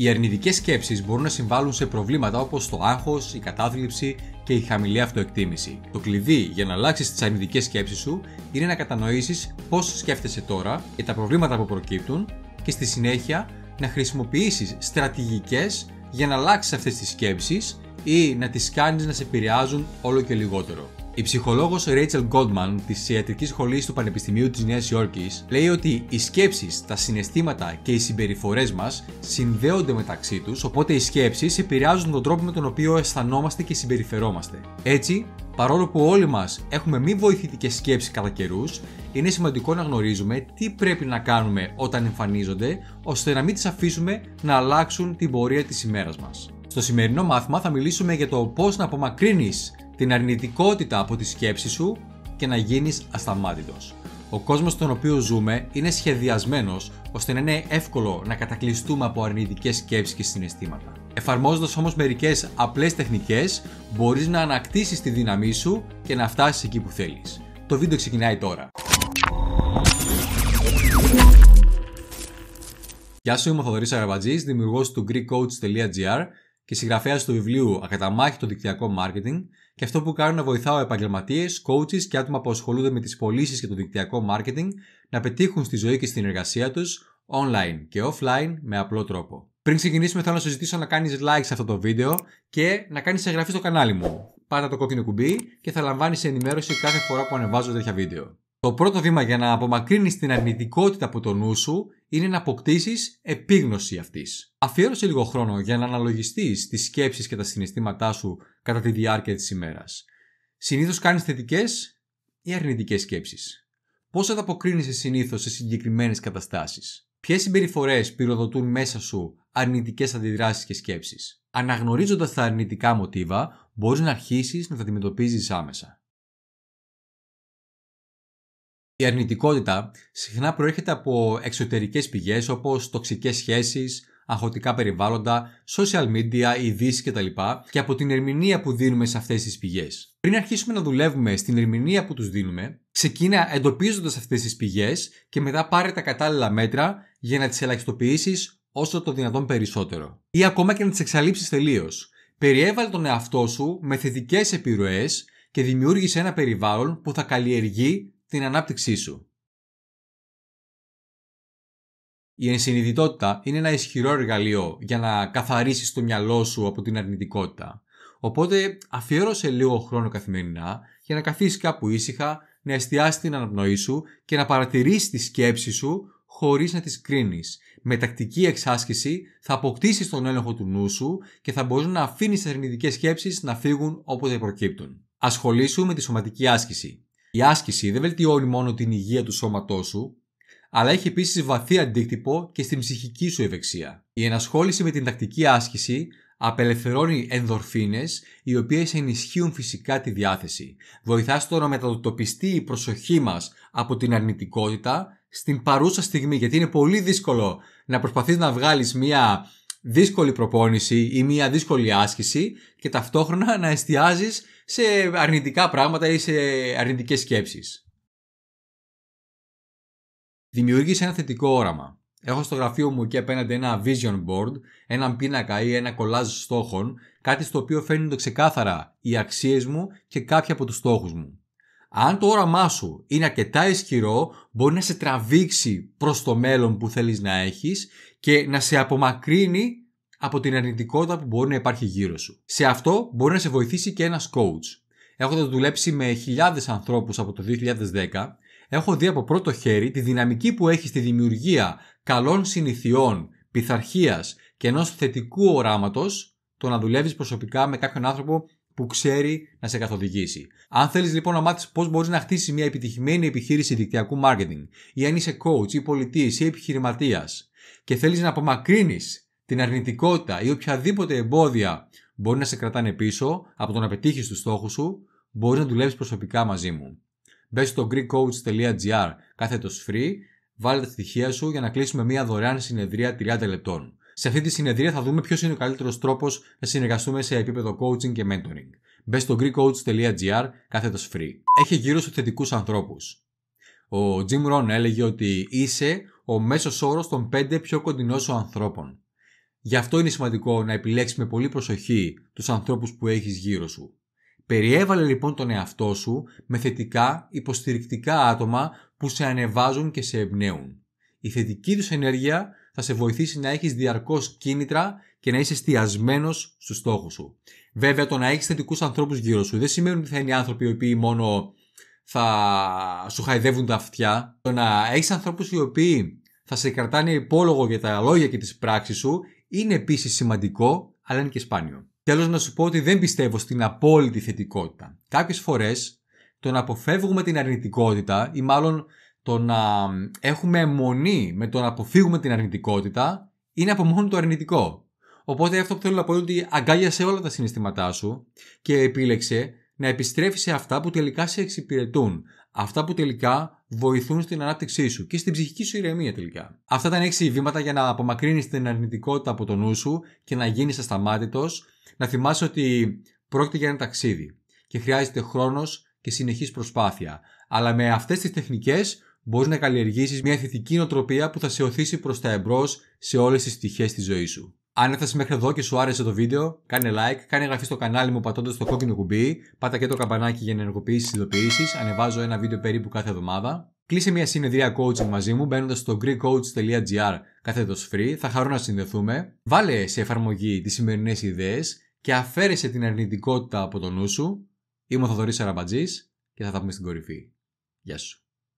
Οι αρνητικές σκέψεις μπορούν να συμβάλλουν σε προβλήματα όπως το άγχος, η κατάθλιψη και η χαμηλή αυτοεκτίμηση. Το κλειδί για να αλλάξεις τις αρνητικές σκέψεις σου είναι να κατανοήσεις πώς σκέφτεσαι τώρα και τα προβλήματα που προκύπτουν και στη συνέχεια να χρησιμοποιήσεις στρατηγικές για να αλλάξεις αυτές τις σκέψεις ή να τις κάνεις να σε επηρεάζουν όλο και λιγότερο. Η ψυχολόγος Rachel Goldman της Ιατρικής Σχολής του Πανεπιστημίου της Νέας Υόρκης λέει ότι οι σκέψεις, τα συναισθήματα και οι συμπεριφορές μας συνδέονται μεταξύ τους, οπότε οι σκέψεις επηρεάζουν τον τρόπο με τον οποίο αισθανόμαστε και συμπεριφερόμαστε. Έτσι, παρόλο που όλοι μας έχουμε μη βοηθητικές σκέψεις κατά καιρούς, είναι σημαντικό να γνωρίζουμε τι πρέπει να κάνουμε όταν εμφανίζονται, ώστε να μην τις αφήσουμε να αλλάξουν την πορεία της ημέρας μας. Στο σημερινό μάθημα θα μιλήσουμε για το πώς να απομακρύνεις την αρνητικότητα από τη σκέψη σου και να γίνεις ασταμάτητος. Ο κόσμος στον οποίο ζούμε είναι σχεδιασμένος ώστε να είναι εύκολο να κατακλειστούμε από αρνητικές σκέψεις και συναισθήματα. Εφαρμόζοντας όμως μερικές απλές τεχνικές, μπορείς να ανακτήσεις τη δύναμή σου και να φτάσεις εκεί που θέλεις. Το βίντεο ξεκινάει τώρα. Γεια σου, είμαι ο Θοδωρής Αραμπατζής, δημιουργός του GreekCoach.gr και συγγραφέας του βιβλίου Ακαταμάχητο Δικτυακό Μάρκετινγκ και αυτό που κάνω να βοηθάω επαγγελματίες, coaches και άτομα που ασχολούνται με τις πωλήσεις και το δικτυακό marketing να πετύχουν στη ζωή και στην εργασία τους online και offline με απλό τρόπο. Πριν ξεκινήσουμε, θέλω να σου ζητήσω να κάνεις like σε αυτό το βίντεο και να κάνεις εγγραφή στο κανάλι μου. Πάτα το κόκκινο κουμπί και θα λαμβάνεις ενημέρωση κάθε φορά που ανεβάζω τέτοια βίντεο. Το πρώτο βήμα για να απομακρύνεις την αρνητικότητα από το νου σου είναι να αποκτήσεις επίγνωση αυτής. Αφιέρωσε λίγο χρόνο για να αναλογιστείς τις σκέψεις και τα συναισθήματά σου κατά τη διάρκεια της ημέρας. Συνήθως κάνεις θετικές ή αρνητικές σκέψεις. Πώς ανταποκρίνεσαι συνήθως σε συγκεκριμένες καταστάσεις. Ποιες συμπεριφορές πυροδοτούν μέσα σου αρνητικές αντιδράσεις και σκέψεις, αναγνωρίζοντας τα αρνητικά μοτίβα, μπορείς να αρχίσεις να τα αντιμετωπίζεις άμεσα. Η αρνητικότητα συχνά προέρχεται από εξωτερικές πηγές όπως τοξικές σχέσεις, αγχωτικά περιβάλλοντα, social media, ειδήσεις κτλ. και από την ερμηνεία που δίνουμε σε αυτές τις πηγές. Πριν αρχίσουμε να δουλεύουμε στην ερμηνεία που τους δίνουμε, ξεκίνα εντοπίζοντας αυτές τις πηγές και μετά πάρε τα κατάλληλα μέτρα για να τις ελαχιστοποιήσεις όσο το δυνατόν περισσότερο. Ή ακόμα και να τις εξαλείψεις τελείως. Περιέβαλε τον εαυτό σου με θετικές επιρροές και δημιούργησε ένα περιβάλλον που θα καλλιεργεί την ανάπτυξή σου. Η ενσυνειδητότητα είναι ένα ισχυρό εργαλείο για να καθαρίσεις το μυαλό σου από την αρνητικότητα. Οπότε αφιέρωσε λίγο χρόνο καθημερινά για να καθίσεις κάπου ήσυχα, να εστιάσεις την αναπνοή σου και να παρατηρήσεις τη σκέψη σου χωρίς να τις κρίνεις. Με τακτική εξάσκηση θα αποκτήσεις τον έλεγχο του νου σου και θα μπορείς να αφήνεις τις αρνητικές σκέψεις να φύγουν όποτε προκύπτουν. Ασχολήσου με τη σωματική άσκηση. Η άσκηση δεν βελτιώνει μόνο την υγεία του σώματός σου, αλλά έχει επίσης βαθύ αντίκτυπο και στην ψυχική σου ευεξία. Η ενασχόληση με την τακτική άσκηση απελευθερώνει ενδορφίνες οι οποίες ενισχύουν φυσικά τη διάθεση. Βοηθάς στο να μετατοπιστεί η προσοχή μας από την αρνητικότητα στην παρούσα στιγμή γιατί είναι πολύ δύσκολο να προσπαθείς να βγάλεις μια δύσκολη προπόνηση ή μια δύσκολη άσκηση και ταυτόχρονα να εστιάζεις σε αρνητικά πράγματα ή σε αρνητικές σκέψεις. Δημιούργησε ένα θετικό όραμα. Έχω στο γραφείο μου και απέναντι ένα vision board, έναν πίνακα ή ένα κολλάζ στόχων, κάτι στο οποίο φαίνονται ξεκάθαρα οι αξίες μου και κάποιοι από τους στόχους μου. Αν το όραμά σου είναι αρκετά ισχυρό, μπορεί να σε τραβήξει προς το μέλλον που θέλεις να έχεις και να σε απομακρύνει από την αρνητικότητα που μπορεί να υπάρχει γύρω σου. Σε αυτό μπορεί να σε βοηθήσει και ένας coach. Έχω δουλέψει με χιλιάδες ανθρώπους από το 2010 έχω δει από πρώτο χέρι τη δυναμική που έχει στη δημιουργία καλών συνηθιών, πειθαρχίας και ενός θετικού οράματος το να δουλεύεις προσωπικά με κάποιον άνθρωπο που ξέρει να σε καθοδηγήσει. Αν θέλεις λοιπόν να μάθεις πώς μπορείς να χτίσεις μια επιτυχημένη επιχείρηση δικτυακού marketing, ή αν είσαι coach ή πολιτής ή επιχειρηματίας και θέλεις να απομακρύνεις την αρνητικότητα ή οποιαδήποτε εμπόδια μπορεί να σε κρατάνε πίσω από το να πετύχεις τους στόχους σου, μπορείς να δουλεύει προσωπικά μαζί μου. Μπες στο GreekCoach.gr κάθετος free, βάλε τα στοιχεία σου για να κλείσουμε μια δωρεάν συνεδρία 30 λεπτών. Σε αυτή τη συνεδρία θα δούμε ποιος είναι ο καλύτερος τρόπος να συνεργαστούμε σε επίπεδο coaching και mentoring. Μπες στο GreekCoach.gr κάθετος free. Έχει γύρω σου θετικούς ανθρώπους. Ο Jim Rohn έλεγε ότι είσαι ο μέσος όρος των πέντε πιο κοντινών σου ανθρώπων. Γι' αυτό είναι σημαντικό να επιλέξεις με πολύ προσοχή τους ανθρώπους που έχεις γύρω σου. Περιέβαλε λοιπόν τον εαυτό σου με θετικά, υποστηρικτικά άτομα που σε ανεβάζουν και σε εμπνέουν. Η θετική τους ενέργεια θα σε βοηθήσει να έχεις διαρκώς κίνητρα και να είσαι εστιασμένος στους στόχους σου. Βέβαια, το να έχεις θετικούς ανθρώπους γύρω σου δεν σημαίνει ότι θα είναι άνθρωποι οι οποίοι μόνο θα σου χαϊδεύουν τα αυτιά. Το να έχεις ανθρώπους οι οποίοι θα σε κρατάνε υπόλογο για τα λόγια και τις πράξεις σου είναι επίσης σημαντικό, αλλά είναι και σπάνιο. Τέλος, να σου πω ότι δεν πιστεύω στην απόλυτη θετικότητα. Κάποιες φορές το να αποφεύγουμε την αρνητικότητα ή μάλλον το να έχουμε αιμονή με το να αποφύγουμε την αρνητικότητα είναι από μόνο το αρνητικό. Οπότε αυτό που θέλω να πω είναι ότι αγκάλιασε όλα τα συναισθήματά σου και επίλεξε να επιστρέφεις σε αυτά που τελικά σε εξυπηρετούν. Αυτά που τελικά βοηθούν στην ανάπτυξή σου και στην ψυχική σου ηρεμία τελικά. Αυτά ήταν έξι βήματα για να απομακρύνεις την αρνητικότητα από το νου σου και να γίνεις ασταμάτητος. Να θυμάσαι ότι πρόκειται για ένα ταξίδι και χρειάζεται χρόνος και συνεχής προσπάθεια. Αλλά με αυτές τις τεχνικές μπορείς να καλλιεργήσεις μια θετική νοοτροπία που θα σε οθήσει προς τα εμπρός σε όλες τις πτυχέ της ζωής σου. Αν έφτασες μέχρι εδώ και σου άρεσε το βίντεο, κάνε like, κάνε εγγραφή στο κανάλι μου πατώντας το κόκκινο κουμπί, πάτα και το καμπανάκι για να ενεργοποιήσεις τις ειδοποιήσεις. Ανεβάζω ένα βίντεο περίπου κάθε εβδομάδα. Κλείσε μια συνεδρία coaching μαζί μου μπαίνοντας στο greekcoach.gr κάθετος free. Θα χαρώ να συνδεθούμε. Βάλε σε εφαρμογή τις σημερινές ιδέες και αφαίρεσε την αρνητικότητα από το νου σου. Είμαι ο Θοδωρής Αραμπατζή και θα τα πούμε στην κορυφή. Γεια σου.